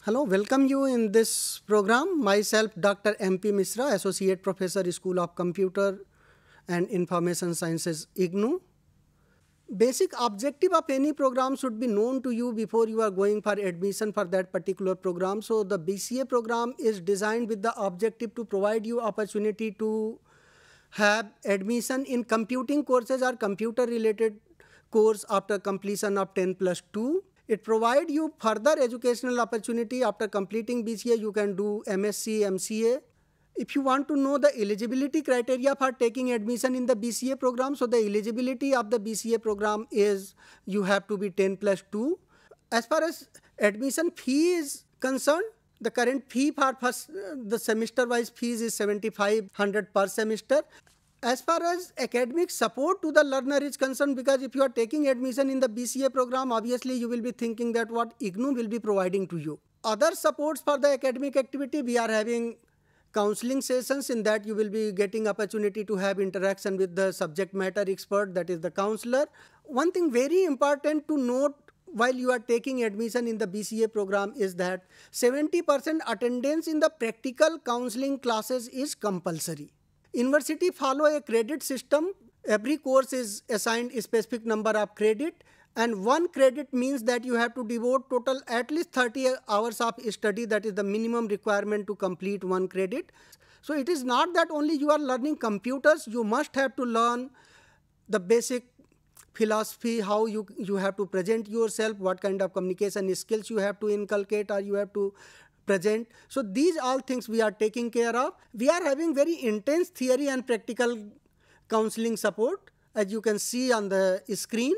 Hello, welcome you in this program. Myself, Dr. M.P. Misra, Associate Professor, School of Computer and Information Sciences, IGNU. basic objective of any program should be known to you before you are going for admission for that particular program. So the BCA program is designed with the objective to provide you opportunity to have admission in computing courses or computer related course after completion of 10 plus 2. It provide you further educational opportunity after completing BCA you can do MSc, MCA if you want to know the eligibility criteria for taking admission in the BCA program, so the eligibility of the BCA program is you have to be 10 plus 2. As far as admission fee is concerned, the current fee for first, the semester wise fees is 7500 per semester. As far as academic support to the learner is concerned, because if you are taking admission in the BCA program, obviously you will be thinking that what IGNU will be providing to you. Other supports for the academic activity, we are having counseling sessions in that you will be getting opportunity to have interaction with the subject matter expert that is the counselor one thing very important to note while you are taking admission in the BCA program is that 70% attendance in the practical counseling classes is compulsory. University follow a credit system. Every course is assigned a specific number of credit and one credit means that you have to devote total at least 30 hours of study that is the minimum requirement to complete one credit so it is not that only you are learning computers you must have to learn the basic philosophy how you you have to present yourself what kind of communication skills you have to inculcate or you have to present so these all things we are taking care of we are having very intense theory and practical counseling support as you can see on the screen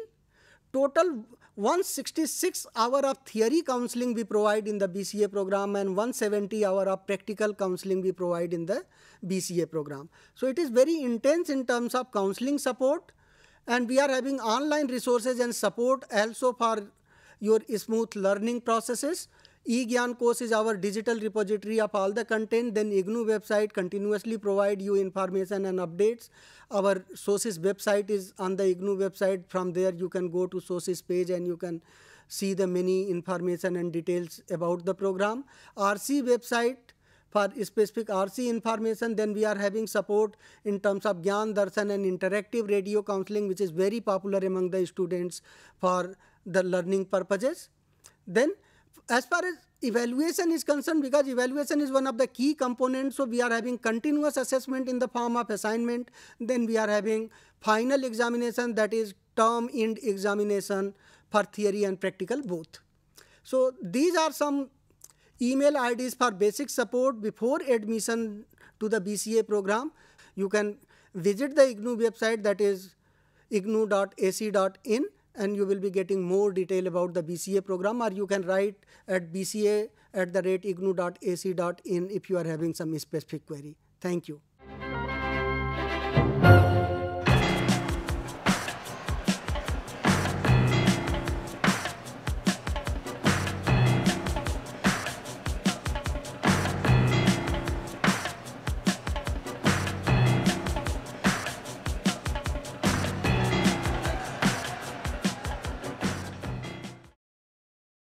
total 166 hour of theory counseling we provide in the BCA program and 170 hour of practical counseling we provide in the BCA program. So it is very intense in terms of counseling support and we are having online resources and support also for your smooth learning processes E-Gyan course is our digital repository of all the content. Then IGNU website continuously provide you information and updates. Our sources website is on the IGNU website. From there, you can go to sources page and you can see the many information and details about the program. RC website for specific RC information, then we are having support in terms of Gyan Darshan and interactive radio counseling, which is very popular among the students for the learning purposes. Then as far as evaluation is concerned, because evaluation is one of the key components, so we are having continuous assessment in the form of assignment, then we are having final examination, that is term end examination for theory and practical both. So these are some email IDs for basic support before admission to the BCA program. You can visit the IGNU website that is ignu.ac.in and you will be getting more detail about the BCA program or you can write at bca at the rate ignu.ac.in if you are having some specific query. Thank you.